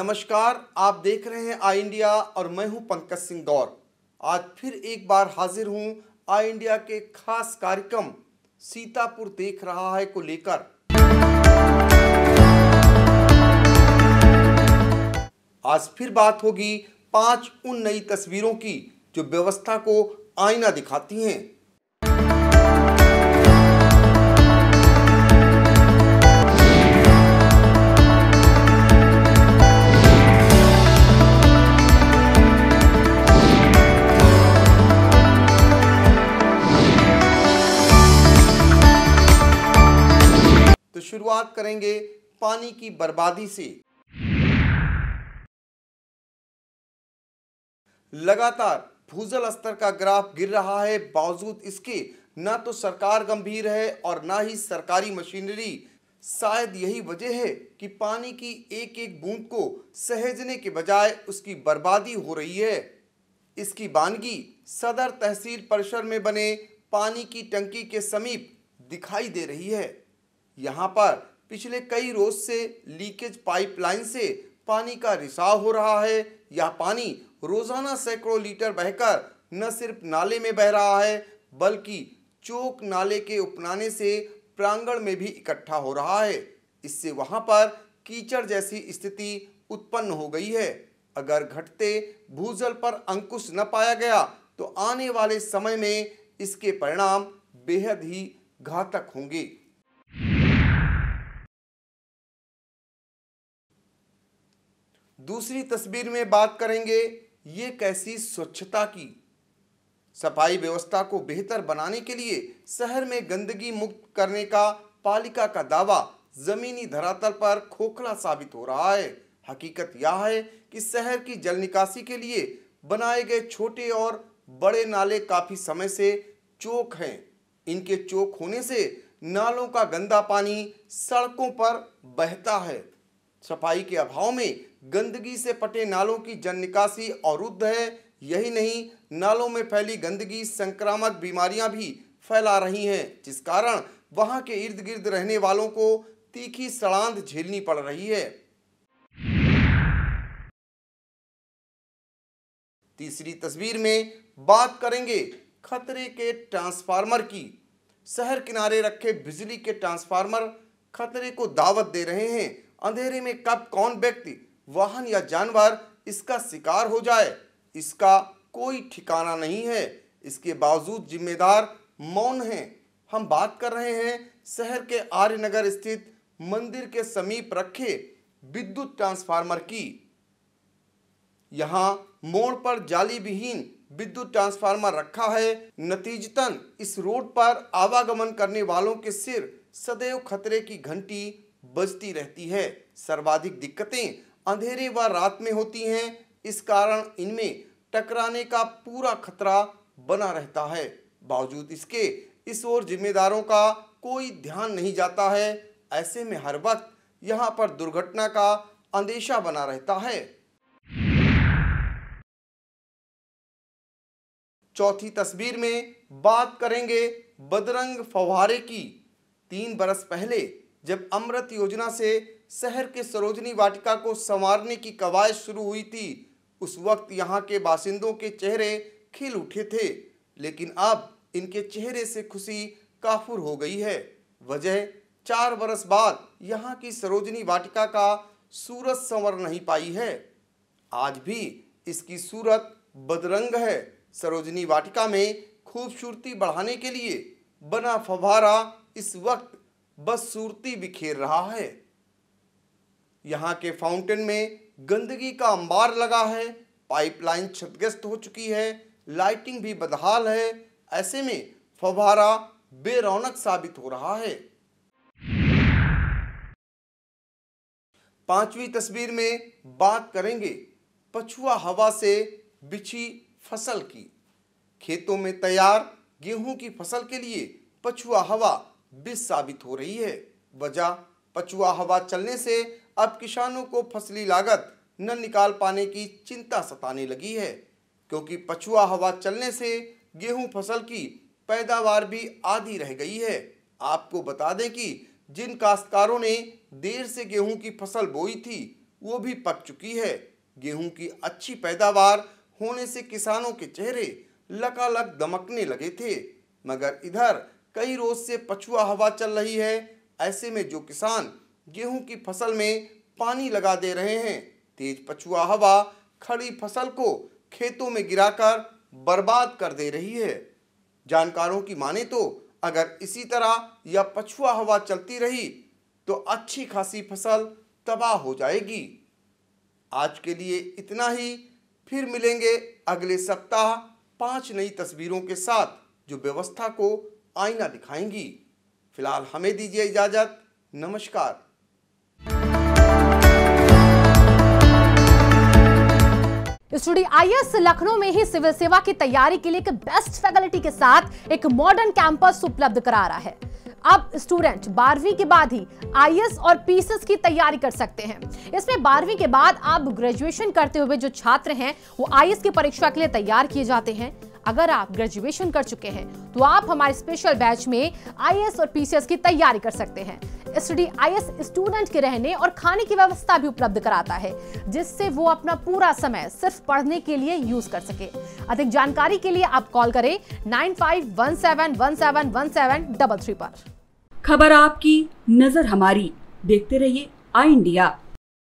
नमस्कार आप देख रहे हैं आई इंडिया और मैं हूं पंकज सिंह गौर आज फिर एक बार हाजिर हूं आई इंडिया के खास कार्यक्रम सीतापुर देख रहा है को लेकर आज फिर बात होगी पांच उन नई तस्वीरों की जो व्यवस्था को आईना दिखाती हैं बात करेंगे पानी की बर्बादी से लगातार भूजल स्तर का ग्राफ गिर रहा है बावजूद इसके ना तो सरकार गंभीर है और न ही सरकारी मशीनरी शायद यही वजह है कि पानी की एक एक बूंद को सहेजने के बजाय उसकी बर्बादी हो रही है इसकी बानगी सदर तहसील परिसर में बने पानी की टंकी के समीप दिखाई दे रही है यहाँ पर पिछले कई रोज से लीकेज पाइपलाइन से पानी का रिसाव हो रहा है यह पानी रोजाना सैकड़ों लीटर बहकर न सिर्फ नाले में बह रहा है बल्कि चौक नाले के उपनाने से प्रांगण में भी इकट्ठा हो रहा है इससे वहां पर कीचड़ जैसी स्थिति उत्पन्न हो गई है अगर घटते भूजल पर अंकुश न पाया गया तो आने वाले समय में इसके परिणाम बेहद ही घातक होंगे दूसरी तस्वीर में बात करेंगे ये कैसी स्वच्छता की सफाई व्यवस्था को बेहतर बनाने के लिए शहर में गंदगी मुक्त करने का पालिका का दावा जमीनी धरातल पर खोखला साबित हो रहा है हकीकत यह है कि शहर की जल निकासी के लिए बनाए गए छोटे और बड़े नाले काफ़ी समय से चौक हैं इनके चौक होने से नालों का गंदा पानी सड़कों पर बहता है सफाई के अभाव में गंदगी से पटे नालों की जन निकासी अवरुद्ध है यही नहीं नालों में फैली गंदगी संक्रामक बीमारियां भी फैला रही हैं जिस कारण वहां के इर्द गिर्द रहने वालों को तीखी सड़ांध झेलनी पड़ रही है तीसरी तस्वीर में बात करेंगे खतरे के ट्रांसफार्मर की शहर किनारे रखे बिजली के ट्रांसफार्मर खतरे को दावत दे रहे हैं अंधेरे में कब कौन व्यक्ति वाहन या जानवर इसका शिकार हो जाए इसका कोई ठिकाना नहीं है इसके बावजूद जिम्मेदार मौन हैं हम बात कर रहे हैं शहर के आर्यनगर स्थित मंदिर के समीप रखे विद्युत ट्रांसफार्मर की यहाँ मोड़ पर जाली विहीन विद्युत ट्रांसफार्मर रखा है नतीजतन इस रोड पर आवागमन करने वालों के सिर सदैव खतरे की घंटी बजती रहती है सर्वाधिक दिक्कतें अंधेरे व रात में होती हैं इस कारण इनमें टकराने का पूरा खतरा बना रहता है बावजूद इसके इस ओर जिम्मेदारों का कोई ध्यान नहीं जाता है ऐसे में हर वक्त यहां पर दुर्घटना का अंदेशा बना रहता है चौथी तस्वीर में बात करेंगे बदरंग फवारे की तीन बरस पहले जब अमृत योजना से शहर के सरोजनी वाटिका को संवारने की कवायद शुरू हुई थी उस वक्त यहाँ के बासिंदों के चेहरे खिल उठे थे लेकिन अब इनके चेहरे से खुशी काफुर हो गई है वजह चार बरस बाद यहाँ की सरोजनी वाटिका का सूरत संवर नहीं पाई है आज भी इसकी सूरत बदरंग है सरोजनी वाटिका में खूबसूरती बढ़ाने के लिए बना फवारा इस वक्त बस सूरती बिखेर रहा है यहाँ के फाउंटेन में गंदगी का अंबार लगा है पाइपलाइन क्षतिग्रस्त हो चुकी है लाइटिंग भी बदहाल है ऐसे में फवारा बेरौनक साबित हो रहा है पांचवी तस्वीर में बात करेंगे पछुआ हवा से बिछी फसल की खेतों में तैयार गेहूं की फसल के लिए पछुआ हवा विष साबित हो रही है वजह पछुआ हवा चलने से अब किसानों को फसली लागत न निकाल पाने की चिंता सताने लगी है क्योंकि पछुआ हवा चलने से गेहूं फसल की पैदावार भी आधी रह गई है आपको बता दें कि जिन काश्तकारों ने देर से गेहूं की फसल बोई थी वो भी पक चुकी है गेहूं की अच्छी पैदावार होने से किसानों के चेहरे लकालक दमकने लगे थे मगर इधर कई रोज से पछुआ हवा चल रही है ऐसे में जो किसान गेहूं की फसल में पानी लगा दे रहे हैं तेज पछुआ हवा खड़ी फसल को खेतों में गिराकर बर्बाद कर दे रही है जानकारों की माने तो अगर इसी तरह यह पछुआ हवा चलती रही तो अच्छी खासी फसल तबाह हो जाएगी आज के लिए इतना ही फिर मिलेंगे अगले सप्ताह पांच नई तस्वीरों के साथ जो व्यवस्था को आईना दिखाएंगी फिलहाल हमें दीजिए इजाजत नमस्कार स्टूडी एस लखनऊ में ही सिविल सेवा की तैयारी के लिए एक बेस्ट फैकल्टी के साथ एक मॉडर्न कैंपस उपलब्ध करा रहा है अब स्टूडेंट बारहवीं के बाद ही आईएस और पीसीएस की तैयारी कर सकते हैं इसमें बारहवीं के बाद आप ग्रेजुएशन करते हुए जो छात्र हैं वो आईएस की परीक्षा के लिए तैयार किए जाते हैं अगर आप ग्रेजुएशन कर चुके हैं तो आप हमारे स्पेशल बैच में आई और पीसीएस की तैयारी कर सकते हैं स्टडी आई स्टूडेंट के रहने और खाने की व्यवस्था भी उपलब्ध कराता है जिससे वो अपना पूरा समय सिर्फ पढ़ने के लिए यूज कर सके अधिक जानकारी के लिए आप कॉल करें nine five one seven one seven one seven double three पर खबर आपकी नजर हमारी देखते रहिए आई इंडिया